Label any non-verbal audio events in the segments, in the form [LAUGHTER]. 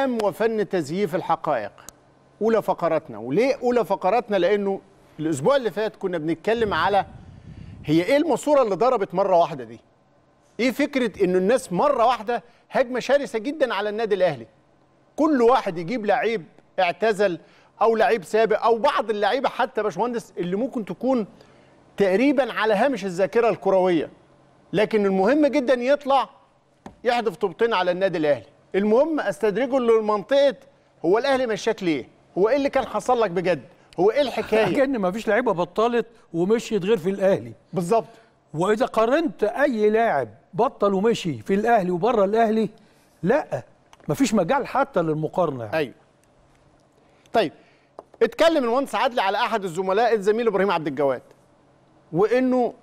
كلام وفن تزييف الحقائق اولى فقراتنا وليه اولى فقراتنا لانه الاسبوع اللي فات كنا بنتكلم على هي ايه الماسوره اللي ضربت مره واحده دي ايه فكره انه الناس مره واحده هجمه شرسه جدا على النادي الاهلي كل واحد يجيب لعيب اعتزل او لعيب سابق او بعض اللعيبه حتى باشمهندس اللي ممكن تكون تقريبا على هامش الذاكره الكرويه لكن المهم جدا يطلع يحدف طبطين على النادي الاهلي المهم استدرجه لمنطقه هو الاهلي مشاك ليه؟ هو ايه اللي كان حصل لك بجد؟ هو ايه الحكايه؟ [LAUGHS] كان ما فيش لعيبه بطلت ومشيت غير في الاهلي بالظبط واذا قارنت اي لاعب بطل ومشي في الاهلي وبره الاهلي لا مفيش مجال حتى للمقارنه يعني. ايوه طيب اتكلم المهندس عدلي على احد الزملاء الزميل ابراهيم عبد الجواد وانه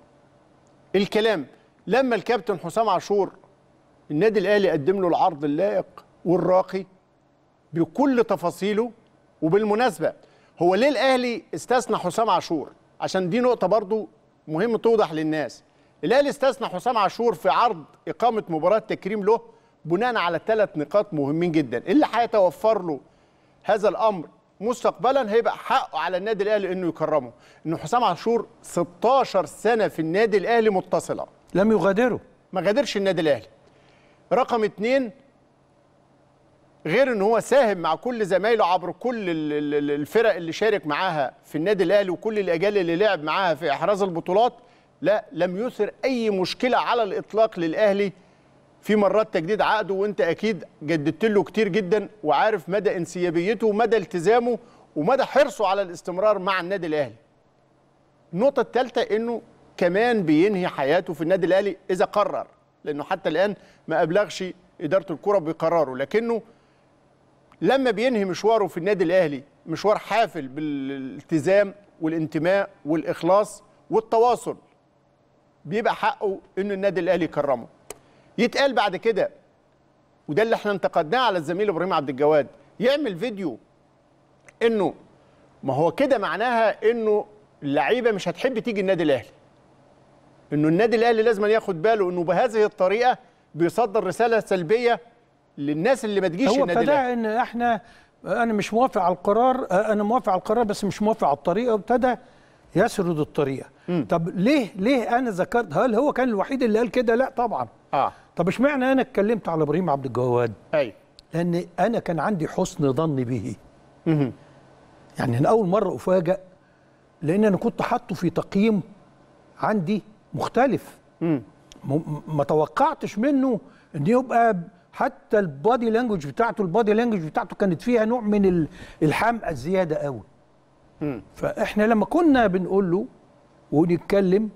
الكلام لما الكابتن حسام عاشور النادي الاهلي قدم له العرض اللائق والراقي بكل تفاصيله وبالمناسبه هو ليه الاهلي استثنى حسام عاشور عشان دي نقطه برضو مهم توضح للناس الاهلي استثنى حسام عاشور في عرض اقامه مباراه تكريم له بناء على ثلاث نقاط مهمين جدا إيه اللي هيتوفر له هذا الامر مستقبلا هيبقى حقه على النادي الاهلي انه يكرمه ان حسام عاشور 16 سنه في النادي الاهلي متصله لم يغادره ما غادرش النادي الاهلي رقم اتنين غير ان هو ساهم مع كل زمايله عبر كل الفرق اللي شارك معاها في النادي الاهلي وكل الاجيال اللي لعب معاها في احراز البطولات لا لم يثر اي مشكله على الاطلاق للاهلي في مرات تجديد عقده وانت اكيد جددت له كتير جدا وعارف مدى انسيابيته ومدى التزامه ومدى حرصه على الاستمرار مع النادي الاهلي. النقطه الثالثه انه كمان بينهي حياته في النادي الاهلي اذا قرر لانه حتى الان ما ابلغش اداره الكره بقراره لكنه لما بينهي مشواره في النادي الاهلي مشوار حافل بالالتزام والانتماء والاخلاص والتواصل بيبقى حقه انه النادي الاهلي يكرمه يتقال بعد كده وده اللي احنا انتقدناه على الزميل ابراهيم عبد الجواد يعمل فيديو انه ما هو كده معناها انه اللعيبه مش هتحب تيجي النادي الاهلي انه النادي الاهلي لازم ياخد باله انه بهذه الطريقه بيصدر رساله سلبيه للناس اللي ما تجيش النادي الاهلي هو ابتدى ان احنا انا مش موافق على القرار انا موافق على القرار بس مش موافق على الطريقه وابتدى يسرد الطريقه م. طب ليه ليه انا ذكرت هل هو كان الوحيد اللي قال كده لا طبعا اه طب اشمعنى انا اتكلمت على ابراهيم عبد الجواد ايوه لان انا كان عندي حسن ظن به م. يعني انا اول مره افاجئ لان انا كنت حاطه في تقييم عندي مختلف م. ما توقعتش منه ان يبقى حتى البادي لانجوج بتاعته البادي لانجوج بتاعته كانت فيها نوع من الحمقى الزياده قوي م. فاحنا لما كنا بنقول له ونتكلم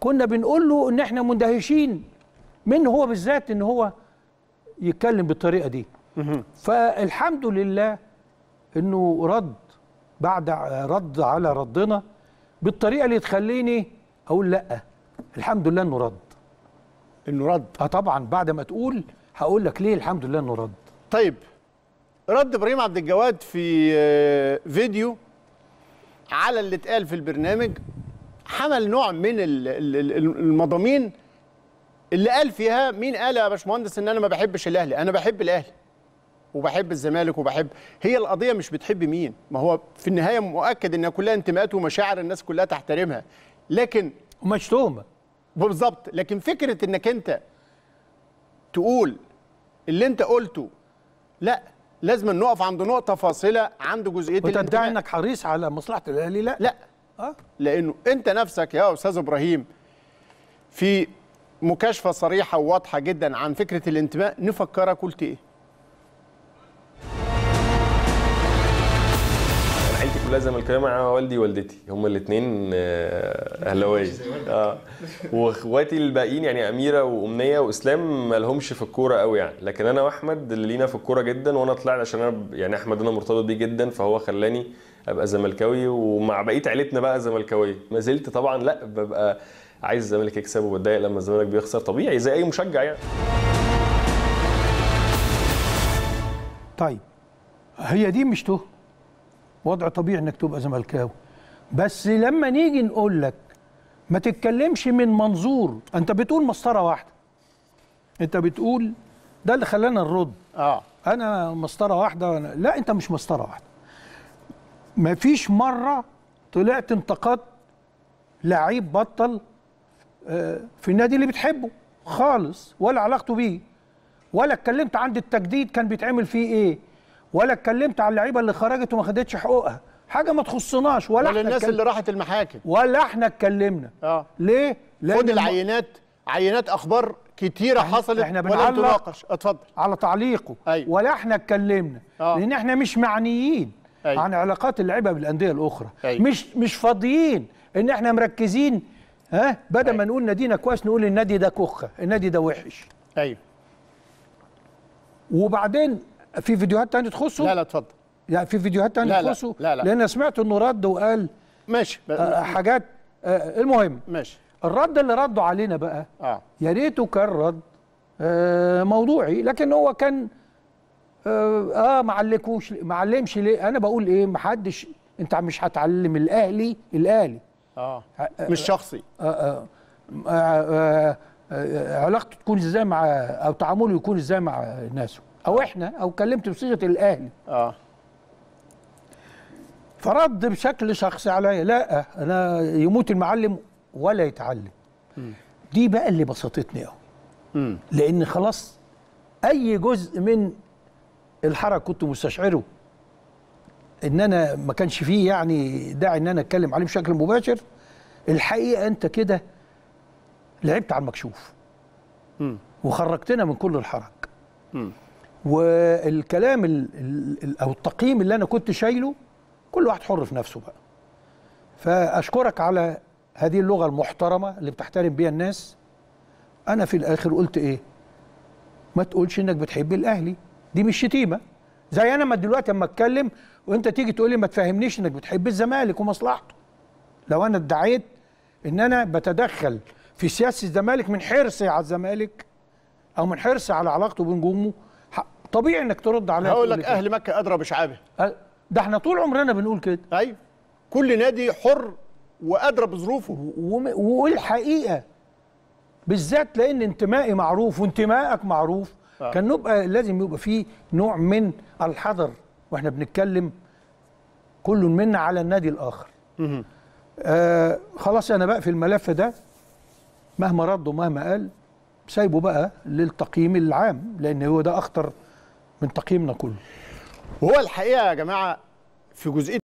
كنا بنقول له ان احنا مندهشين منه هو بالذات ان هو يتكلم بالطريقه دي م. فالحمد لله انه رد بعد رد على ردنا بالطريقه اللي تخليني اقول لا الحمد لله انه رد انه رد اه طبعا بعد ما تقول هقول لك ليه الحمد لله انه رد طيب رد ابراهيم عبد الجواد في آه، فيديو على اللي اتقال في البرنامج حمل نوع من المضامين اللي قال فيها مين قال يا باشمهندس ان انا ما بحبش الاهلي انا بحب الاهلي وبحب الزمالك وبحب هي القضيه مش بتحب مين ما هو في النهايه مؤكد انها كلها انتماءات ومشاعر الناس كلها تحترمها لكن ومش تهمه بالظبط لكن فكره انك انت تقول اللي انت قلته لا لازم نقف عند نقطه فاصله عند جزئيه وتدعي انك حريص على مصلحه الاهلي لا لا أه؟ لانه انت نفسك يا استاذ ابراهيم في مكاشفه صريحه وواضحه جدا عن فكره الانتماء نفكرك قلت ايه لازم الكلام مع والدي ووالدتي هم الاثنين آه، اهلاويه اه واخواتي الباقيين يعني اميره وامنيه واسلام ما لهمش في الكوره قوي يعني لكن انا واحمد اللي لينا في الكوره جدا وانا طلعت عشان انا يعني احمد انا مرتبط بيه جدا فهو خلاني ابقى زملكاوي ومع بقيه عيلتنا بقى زملكاويه ما زلت طبعا لا ببقى عايز الزمالك يكسب وبتضايق لما الزمالك بيخسر طبيعي زي اي مشجع يعني طيب هي دي مش تهمه وضع طبيعي انك تبقى زملكاوي بس لما نيجي نقول لك ما تتكلمش من منظور انت بتقول مسطره واحده انت بتقول ده اللي خلانا نرد اه انا مسطره واحده لا انت مش مسطره واحده ما فيش مره طلعت انتقدت لعيب بطل آه، في النادي اللي بتحبه خالص ولا علاقته بيه ولا اتكلمت عند التجديد كان بيتعمل فيه ايه ولا اتكلمت على اللعيبه اللي خرجت وما خدتش حقوقها حاجه ما تخصناش ولا, ولا الناس اللي راحت المحاكم ولا احنا اتكلمنا اه ليه خد العينات عينات اخبار كتيره حصلت احنا ولا تناقش اتفضل على تعليقه أيوة. ولا احنا اتكلمنا آه. لان احنا مش معنيين أيوة. عن علاقات اللعيبه بالانديه الاخرى أيوة. مش مش فاضيين ان احنا مركزين ها بدل أيوة. ما نقول نادينا كويس نقول النادي ده كخه النادي ده وحش ايوه وبعدين في فيديوهات تانية تخصه لا لا اتفضل يعني في فيديوهات تانية لا تخصه لا لا, لا. لان سمعت انه رد وقال ماشي آه حاجات آه المهم ماشي الرد اللي رده علينا بقى آه. يا ريته كان رد آه موضوعي لكن هو كان اه, آه معلكوش معلمش ليه انا بقول ايه محدش انت مش هتعلم الاهلي الاهلي اه, آه،, آه، مش شخصي آه،, آه آه آه آه آه علاقته تكون ازاي مع او تعامله يكون ازاي مع ناسه او احنا او كلمت بصيغه الاهلي اه فرد بشكل شخصي عليا لا انا يموت المعلم ولا يتعلم م. دي بقى اللي بسطتني قوي لان خلاص اي جزء من الحركه كنت مستشعره ان انا ما كانش فيه يعني داعي ان انا اتكلم عليه بشكل مباشر الحقيقه انت كده لعبت على المكشوف م. وخرجتنا من كل الحرج م. والكلام الـ الـ او التقييم اللي انا كنت شايله كل واحد حر في نفسه بقى فاشكرك على هذه اللغه المحترمه اللي بتحترم بيها الناس انا في الاخر قلت ايه ما تقولش انك بتحب الاهلي دي مش شتيمه زي انا ما دلوقتي اما اتكلم وانت تيجي تقول لي ما تفهمنيش انك بتحب الزمالك ومصلحته لو انا ادعيت ان انا بتدخل في سياسه الزمالك من حرصي على الزمالك او من حرصي على علاقته بنجومه طبيعي انك ترد عليها هقول لك اهل مكه ادرى بشعابه أه، ده احنا طول عمرنا بنقول كده ايوه كل نادي حر وادرى بظروفه والحقيقه بالذات لان انتمائي معروف وانتمائك معروف آه. كان نبقى لازم يبقى فيه نوع من الحذر واحنا بنتكلم كل منا على النادي الاخر مه. آه خلاص انا بقى في الملف ده مهما رد ومهما قال سايبه بقى للتقييم العام لان هو ده اخطر من تقييمنا كله وهو الحقيقه يا جماعه في جزئيه